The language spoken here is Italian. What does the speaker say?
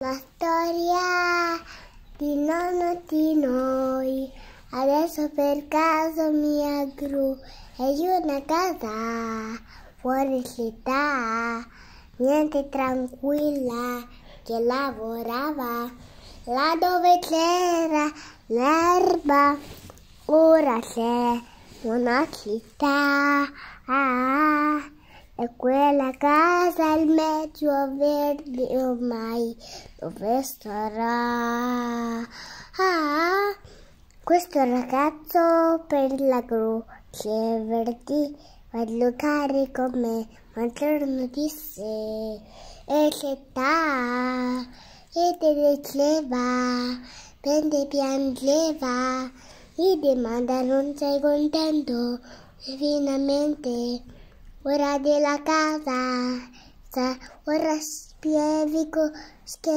La storia di nonno di noi, adesso per caso mi gru, e io una casa fuori città, niente tranquilla che lavorava, là dove c'era l'erba, ora c'è una città. Ah. E quella casa è il mezzo verde ormai dove starà. Ah, questo ragazzo per la croce verdi va a giocare con me, ma torno di sé e che sta e diceva, prende piangeva, gli demanda non sei contento, e finalmente... Ora de la casa, Ora spievico que